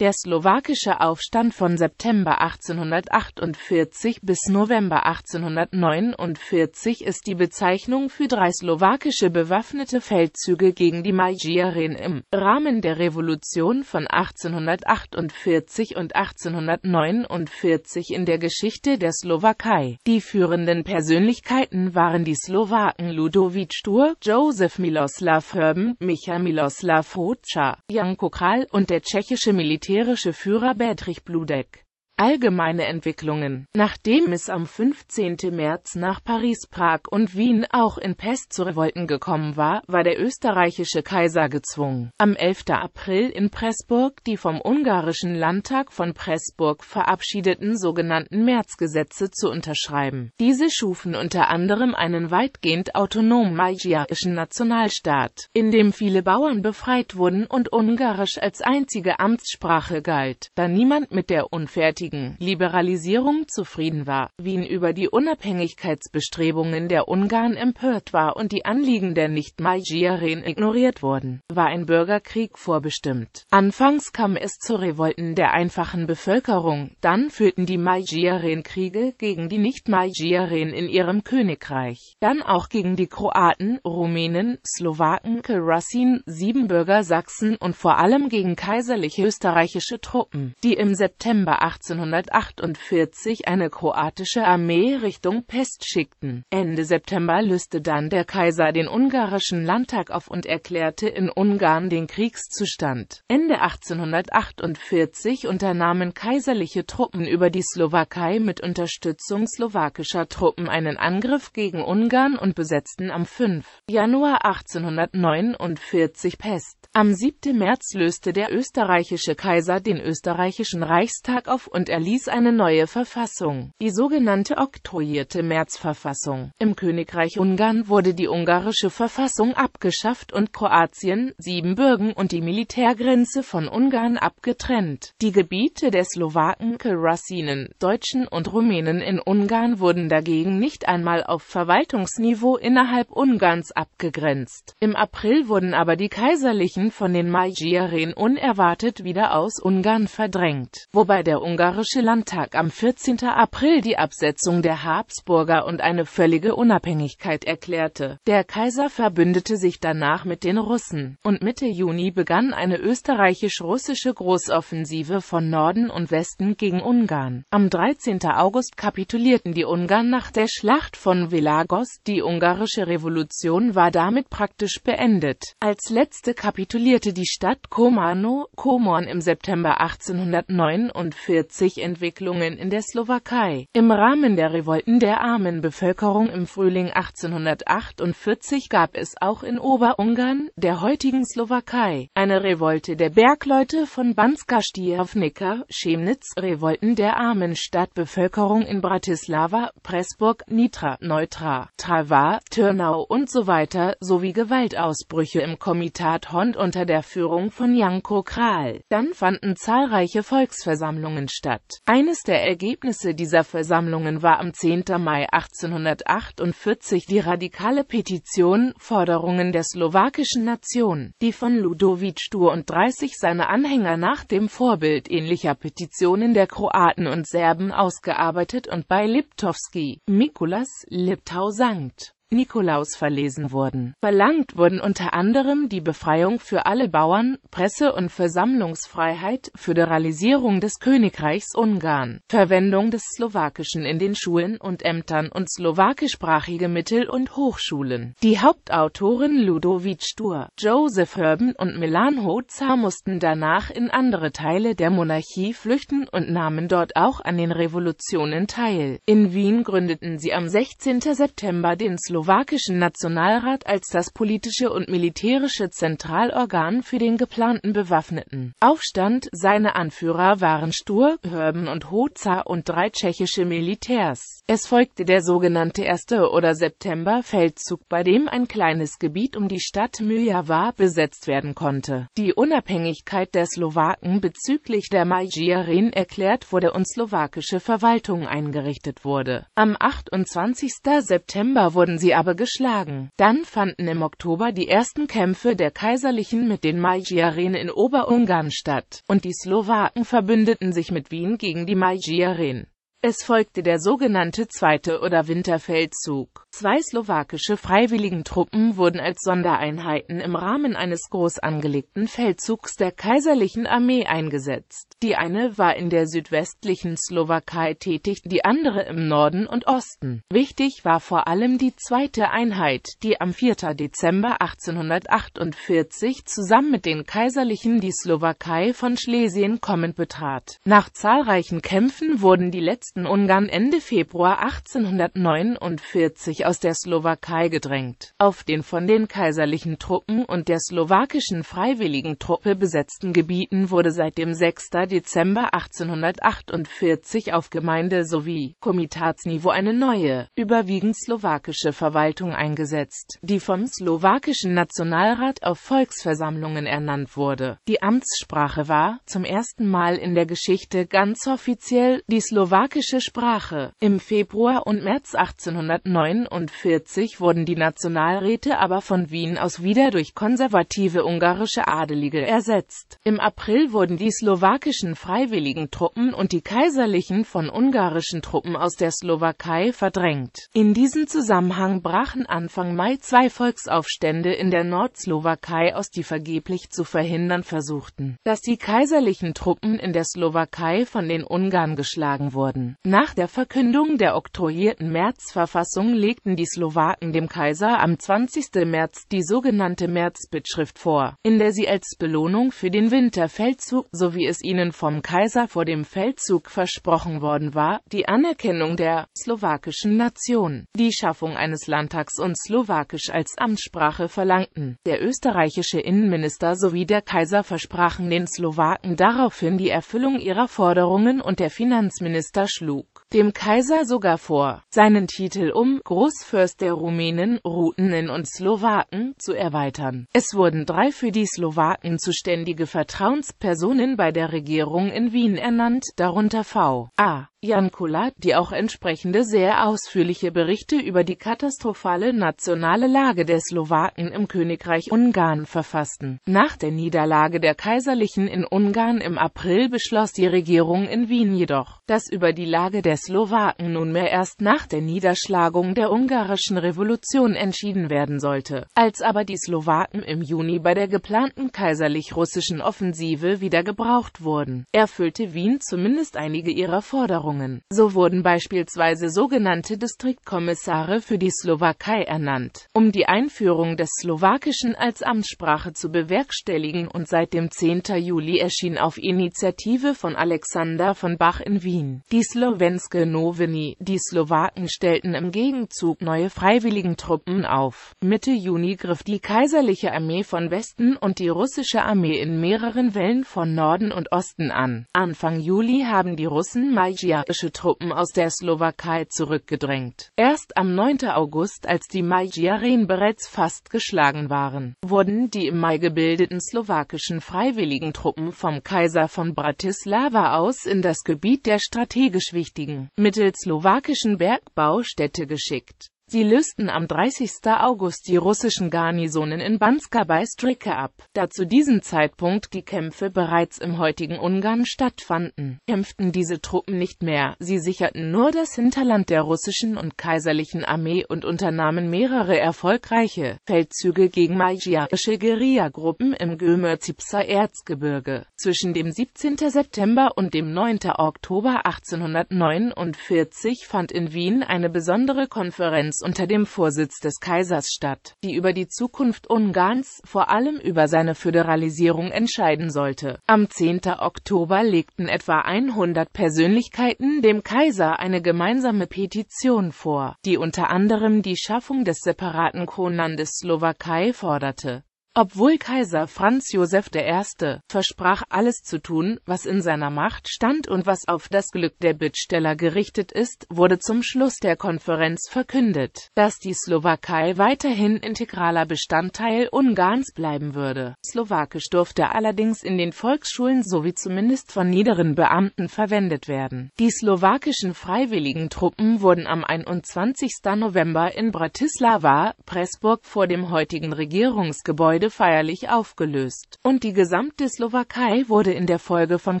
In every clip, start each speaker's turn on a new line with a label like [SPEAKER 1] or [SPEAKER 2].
[SPEAKER 1] Der slowakische Aufstand von September 1848 bis November 1849 ist die Bezeichnung für drei slowakische bewaffnete Feldzüge gegen die Magyaren im Rahmen der Revolution von 1848 und 1849 in der Geschichte der Slowakei. Die führenden Persönlichkeiten waren die Slowaken Ludovic Stur, Josef Miloslav Herben, Micha Miloslav Hoca, Janko Kral und der tschechische Militär militärische Führer Bedřich Bludeck Allgemeine Entwicklungen Nachdem es am 15. März nach Paris, Prag und Wien auch in Pest zu Revolten gekommen war, war der österreichische Kaiser gezwungen, am 11. April in Pressburg die vom ungarischen Landtag von Pressburg verabschiedeten sogenannten Märzgesetze zu unterschreiben. Diese schufen unter anderem einen weitgehend autonomen magyarischen Nationalstaat, in dem viele Bauern befreit wurden und Ungarisch als einzige Amtssprache galt, da niemand mit der unfertigen völligen Liberalisierung zufrieden war, Wien über die Unabhängigkeitsbestrebungen der Ungarn empört war und die Anliegen der Nicht-Magyaren ignoriert wurden, war ein Bürgerkrieg vorbestimmt. Anfangs kam es zu Revolten der einfachen Bevölkerung, dann führten die Magyaren Kriege gegen die Nicht-Magyaren in ihrem Königreich, dann auch gegen die Kroaten, Rumänen, Slowaken, Kerassin, Siebenbürger, Sachsen und vor allem gegen kaiserliche österreichische Truppen, die im September 18 1948 eine kroatische Armee Richtung Pest schickten. Ende September löste dann der Kaiser den ungarischen Landtag auf und erklärte in Ungarn den Kriegszustand. Ende 1848 unternahmen kaiserliche Truppen über die Slowakei mit Unterstützung slowakischer Truppen einen Angriff gegen Ungarn und besetzten am 5. Januar 1849 Pest. Am 7. März löste der österreichische Kaiser den österreichischen Reichstag auf und erließ eine neue Verfassung, die sogenannte oktroyierte Märzverfassung. Im Königreich Ungarn wurde die ungarische Verfassung abgeschafft und Kroatien, Siebenbürgen und die Militärgrenze von Ungarn abgetrennt. Die Gebiete der Slowaken, Rassinen, Deutschen und Rumänen in Ungarn wurden dagegen nicht einmal auf Verwaltungsniveau innerhalb Ungarns abgegrenzt. Im April wurden aber die kaiserlichen Zeichen von den Magyaren unerwartet wieder aus Ungarn verdrängt, wobei der ungarische Landtag am 14. April die Absetzung der Habsburger und eine völlige Unabhängigkeit erklärte. Der Kaiser verbündete sich danach mit den Russen, und Mitte Juni begann eine österreichisch-russische Großoffensive von Norden und Westen gegen Ungarn. Am 13. August kapitulierten die Ungarn nach der Schlacht von Velagos, die ungarische Revolution war damit praktisch beendet. Als letzte Kapitulation kapitulierte die Stadt Komorno, Komorn im September 1849 Entwicklungen in der Slowakei. Im Rahmen der Revolten der armen Bevölkerung im Frühling 1848 gab es auch in Oberungarn, der heutigen Slowakei, eine Revolte der Bergleute von Banska Stiavnica, Chemnitz, Revolten der armen Stadtbevölkerung in Bratislava, Pressburg, Nitra, Neutra, Trava, Turnau und so weiter, sowie Gewaltausbrüche im Komitat Hond unter der Führung von Janko Kral. Dann fanden zahlreiche Volksversammlungen statt. Eines der Ergebnisse dieser Versammlungen war am 10. Mai 1848 die radikale Petition Forderungen der slowakischen Nation, die von Ludovic Stur und 30 seiner Anhänger nach dem Vorbild ähnlicher Petitionen der Kroaten und Serben ausgearbeitet und bei Liptowski, Mikulas Liptau sankt. Nikolaus verlesen wurden. Verlangt wurden unter anderem die Befreiung für alle Bauern, Presse- und Versammlungsfreiheit, Föderalisierung des Königreichs Ungarn, Verwendung des Slowakischen in den Schulen und Ämtern und slowakischsprachige Mittel- und Hochschulen. Die Hauptautoren Ludovic Stur, Joseph Herben und Milan Hoza mussten danach in andere Teile der Monarchie flüchten und nahmen dort auch an den Revolutionen teil. In Wien gründeten sie am 16. September den Slow slowakischen Nationalrat als das politische und militärische Zentralorgan für den geplanten bewaffneten Aufstand. Seine Anführer waren Stur, Hörben und Hoza und drei tschechische Militärs. Es folgte der sogenannte 1. oder September-Feldzug, bei dem ein kleines Gebiet um die Stadt Myjava besetzt werden konnte. Die Unabhängigkeit der Slowaken bezüglich der Magyarin erklärt wurde und slowakische Verwaltung eingerichtet wurde. Am 28. September wurden sie sie aber geschlagen. Dann fanden im Oktober die ersten Kämpfe der Kaiserlichen mit den Magyaren in Oberungarn statt, und die Slowaken verbündeten sich mit Wien gegen die Magyaren. Es folgte der sogenannte Zweite oder Winterfeldzug. Zwei slowakische Freiwilligentruppen wurden als Sondereinheiten im Rahmen eines groß angelegten Feldzugs der kaiserlichen Armee eingesetzt. Die eine war in der südwestlichen Slowakei tätig, die andere im Norden und Osten. Wichtig war vor allem die zweite Einheit, die am 4. Dezember 1848 zusammen mit den Kaiserlichen die Slowakei von Schlesien kommend betrat. Nach zahlreichen Kämpfen wurden die letzten besetzten Ungarn Ende Februar 1849 aus der Slowakei gedrängt. Auf den von den kaiserlichen Truppen und der slowakischen Freiwilligentruppe besetzten Gebieten wurde seit dem 6. Dezember 1848 auf Gemeinde- sowie Komitatsniveau eine neue, überwiegend slowakische Verwaltung eingesetzt, die vom slowakischen Nationalrat auf Volksversammlungen ernannt wurde. Die Amtssprache war, zum ersten Mal in der Geschichte ganz offiziell, die slowakische türkische Sprache. Im Februar und März 1849 wurden die Nationalräte aber von Wien aus wieder durch konservative ungarische Adelige ersetzt. Im April wurden die slowakischen freiwilligen Truppen und die kaiserlichen von ungarischen Truppen aus der Slowakei verdrängt. In diesem Zusammenhang brachen Anfang Mai zwei Volksaufstände in der Nordslowakei aus, die vergeblich zu verhindern versuchten, dass die kaiserlichen Truppen in der Slowakei von den Ungarn geschlagen wurden. Nach der Verkündung der oktroyierten Märzverfassung legten die Slowaken dem Kaiser am 20. März die sogenannte Märzbittschrift vor, in der sie als Belohnung für den Winterfeldzug, so wie es ihnen vom Kaiser vor dem Feldzug versprochen worden war, die Anerkennung der slowakischen Nation, die Schaffung eines Landtags und Slowakisch als Amtssprache verlangten. Der österreichische Innenminister sowie der Kaiser versprachen den Slowaken daraufhin die Erfüllung ihrer Forderungen und der Finanzminister schlug dem Kaiser sogar vor, seinen Titel um Großfürst der Rumänen, Ruthenen und Slowaken zu erweitern. Es wurden drei für die Slowaken zuständige Vertrauenspersonen bei der Regierung in Wien ernannt, darunter V. A. Jan Jankola, die auch entsprechende sehr ausführliche Berichte über die katastrophale nationale Lage der Slowaken im Königreich Ungarn verfassten. Nach der Niederlage der Kaiserlichen in Ungarn im April beschloss die Regierung in Wien jedoch, dass über die Lage der Slowaken nunmehr erst nach der Niederschlagung der ungarischen Revolution entschieden werden sollte. Als aber die Slowaken im Juni bei der geplanten kaiserlich-russischen Offensive wieder gebraucht wurden, erfüllte Wien zumindest einige ihrer Forderungen Regierungen. So wurden beispielsweise sogenannte Distriktkommissare für die Slowakei ernannt, um die Einführung des Slowakischen als Amtssprache zu bewerkstelligen und seit dem 10. Juli erschien auf Initiative von Alexander von Bach in Wien die slowenske Noveni, Die Slowaken stellten im Gegenzug neue freiwilligen Truppen auf. Mitte Juni griff die kaiserliche Armee von Westen und die russische Armee in mehreren Wellen von Norden und Osten an. Anfang Juli haben die Russen Majia serbische Truppen aus der Slowakei zurückgedrängt. Erst am 9. August, als die Magyaren bereits fast geschlagen waren, wurden die im Mai gebildeten slowakischen freiwilligen Truppen vom Kaiser von Bratislava aus in das Gebiet der strategisch wichtigen mittelslowakischen Bergbaustädte geschickt. Sie lösten am 30. August die russischen Garnisonen in Banska bei Strike ab, da zu diesem Zeitpunkt die Kämpfe bereits im heutigen Ungarn stattfanden. Kämpften diese Truppen nicht mehr, sie sicherten nur das Hinterland der russischen und kaiserlichen Armee und unternahmen mehrere erfolgreiche Feldzüge gegen magiarische Guerillagruppen im Gömürzipser Erzgebirge. Zwischen dem 17. September und dem 9. Oktober 1849 fand in Wien eine besondere Konferenz unter dem Vorsitz des Kaisers statt, die über die Zukunft Ungarns, vor allem über seine Föderalisierung entscheiden sollte. Am 10. Oktober legten etwa 100 Persönlichkeiten dem Kaiser eine gemeinsame Petition vor, die unter anderem die Schaffung des separaten Kronlandes Slowakei forderte. Obwohl Kaiser Franz Josef I. versprach, alles zu tun, was in seiner Macht stand und was auf das Glück der Bittsteller gerichtet ist, wurde zum Schluss der Konferenz verkündet, dass die Slowakei weiterhin integraler Bestandteil Ungarns bleiben würde. Slowakisch durfte allerdings in den Volksschulen sowie zumindest von niederen Beamten verwendet werden. Die slowakischen freiwilligen Truppen wurden am 21. November in Bratislava, Pressburg vor dem heutigen Regierungsgebäude Gebäude feierlich aufgelöst und die gesamte Slowakei wurde in der Folge von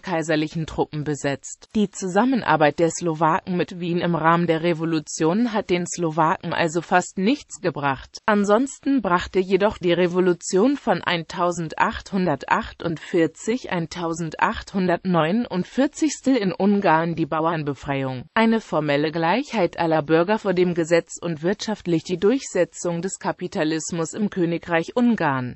[SPEAKER 1] kaiserlichen Truppen besetzt. Die Zusammenarbeit der Slowaken mit Wien im Rahmen der Revolution hat den Slowaken also fast nichts gebracht. Ansonsten brachte jedoch die Revolution von 1848 1849 in Ungarn die Bauernbefreiung, eine formelle Gleichheit aller Bürger vor dem Gesetz und wirtschaftlich die Durchsetzung des Kapitalismus im Königreich Ungarn.